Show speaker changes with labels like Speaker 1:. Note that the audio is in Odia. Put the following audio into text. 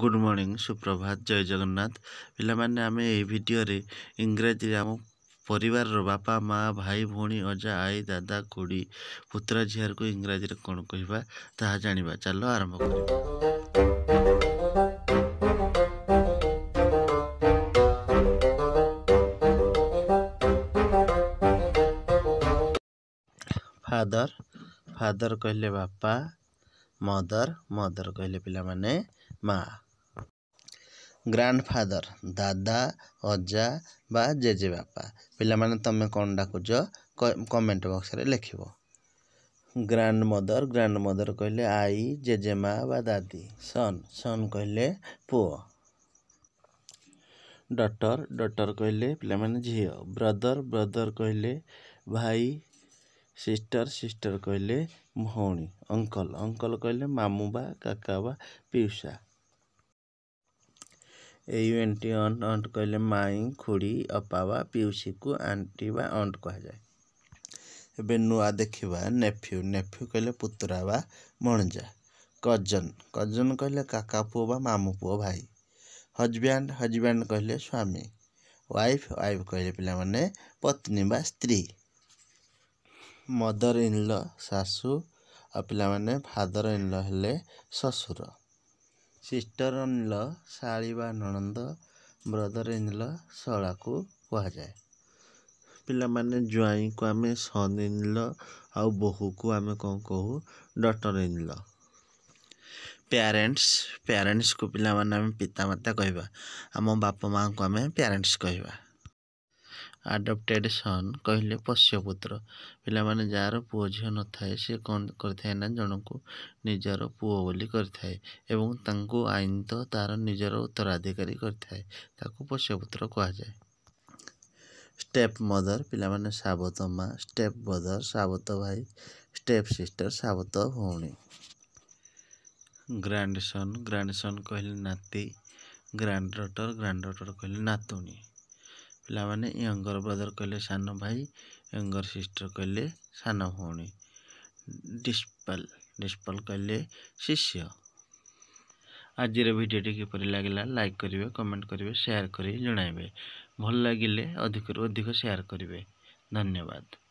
Speaker 1: ଗୁଡ଼୍ ମର୍ଣ୍ଣିଂ ସୁପ୍ରଭାତ ଜୟ ଜଗନ୍ନାଥ ପିଲାମାନେ ଆମେ ଏହି ଭିଡ଼ିଓରେ ଇଂରାଜୀରେ ଆମ ପରିବାରର ବାପା ମାଆ ଭାଇ ଭଉଣୀ ଅଜା ଆଈ ଦାଦା ଖୁଡ଼ି ପୁତୁରା ଝିଆରକୁ ଇଂରାଜୀରେ କ'ଣ କହିବା ତାହା ଜାଣିବା ଚାଲ ଆରମ୍ଭ କରିବା ଫାଦର ଫାଦର କହିଲେ ବାପା ମଦର ମଦର କହିଲେ ପିଲାମାନେ ମା ଗ୍ରାଣ୍ଡ ଫାଦର ଦାଦା ଅଜା ବା ଜେଜେବାପା ପିଲାମାନେ ତମେ କ'ଣ ଡାକୁଛ କମେଣ୍ଟ ବକ୍ସରେ ଲେଖିବ ଗ୍ରାଣ୍ଡ ମଦର ଗ୍ରାଣ୍ଡ ମଦର କହିଲେ ଆଈ ଜେଜେମା ବା ଦାଦି ସନ୍ ସନ୍ କହିଲେ ପୁଅ ଡଟର ଡଟର କହିଲେ ପିଲାମାନେ ଝିଅ ବ୍ରଦର ବ୍ରଦର କହିଲେ ଭାଇ ସିଷ୍ଟର ସିଷ୍ଟର କହିଲେ ଭଉଣୀ ଅଙ୍କଲ ଅଙ୍କଲ କହିଲେ ମାମୁଁ ବା କାକା ବା ପିଉସା ଏଇ ଏଣ୍ଟି ଅଣ୍ଟ ଅଣ୍ଟ କହିଲେ ମାଇଁ ଖୁଡ଼ି ଅପା ବା ପିଉସୀକୁ ଆଣ୍ଟି ବା ଅଣ୍ଟ କୁହାଯାଏ ଏବେ ନୂଆ ଦେଖିବା ନେଫ୍ୟୁ ନେଫ୍ୟୁ କହିଲେ ପୁତୁରା ବା ମଣିଜା କଜନ କଜନ କହିଲେ କାକା ପୁଅ ବା ମାମୁ ପୁଅ ଭାଇ ହଜବ୍ୟାଣ୍ଡ ହଜବ୍ୟାଣ୍ଡ କହିଲେ ସ୍ୱାମୀ ୱାଇଫ୍ ୱାଇଫ୍ କହିଲେ ପିଲାମାନେ ପତ୍ନୀ ବା ସ୍ତ୍ରୀ ମଦର ଇନ୍ ଶାଶୁ ଆଉ ପିଲାମାନେ ଫାଦର ଇନ୍ ହେଲେ ଶ୍ୱଶୁର ସିଷ୍ଟର ଇନ୍ ଲ ଶାଳୀ ନଣନ୍ଦ ବ୍ରଦର ଇନ୍ ଲ ଶଳାକୁ କୁହାଯାଏ ପିଲାମାନେ ଜ୍ୱାଇଁକୁ ଆମେ ସନ୍ ଇନ୍ ଲ ଆଉ ବୋହୂକୁ ଆମେ କ'ଣ କହୁ ଡଟର ଇନ୍ ଲ ପ୍ୟାରେଣ୍ଟସ୍ ପ୍ୟାରେଣ୍ଟସ୍କୁ ପିଲାମାନେ ଆମେ ପିତାମାତା କହିବା ଆମ ବାପା ମାଆଙ୍କୁ ଆମେ ପ୍ୟାରେଣ୍ଟସ୍ କହିବା ଆଡପ୍ଟେଡ଼୍ ସନ୍ କହିଲେ ପୋଷ୍ୟପୁତ୍ର। ପିଲାମାନେ ଯାହାର ପୁଅ ଝିଅ ନଥାଏ ସେ କ'ଣ କରିଥାଏ ନା ଜଣଙ୍କୁ ନିଜର ପୁଅ ବୋଲି କରିଥାଏ ଏବଂ ତାଙ୍କୁ ଆଇନତଃ ତାର ନିଜର ଉତ୍ତରାଧିକାରୀ କରିଥାଏ। ତାକୁ ପୋଷ୍ୟପୁତ୍ର କୁହାଯାଏ। ଷ୍ଟେପ୍ ମଦର୍ ପିଲାମାନେ ସାବତ ମା, ଷ୍ଟେପବ୍ରଦର ସାବତ ଭାଇ, ଷ୍ଟେପ୍ ସିଷ୍ଟର୍ ସାବତ ଭଉଣୀ। ଗ୍ରାଣ୍ଡସନ୍ ଗ୍ରାଣ୍ଡସନ୍ କହିଲେ ନାତି, ଗ୍ରାଣ୍ଡଡଟର ଗ୍ରାଣ୍ଡଡଟର କହିଲେ ନାତୁଣୀ। ପିଲାମାନେ ୟଙ୍ଗର୍ ବ୍ରଦର୍ କହିଲେ ସାନ ଭାଇ ୟଙ୍ଗର୍ ସିଷ୍ଟର୍ କହିଲେ ସାନ ଭଉଣୀ ଡିସ୍ପାଲ୍ ଡିସ୍ପାଲ୍ କହିଲେ ଶିଷ୍ୟ ଆଜିର ଭିଡ଼ିଓଟି କିପରି ଲାଗିଲା ଲାଇକ୍ କରିବେ କମେଣ୍ଟ କରିବେ ସେୟାର କରି ଜଣାଇବେ ଭଲ ଲାଗିଲେ ଅଧିକରୁ ଅଧିକ ସେୟାର କରିବେ ଧନ୍ୟବାଦ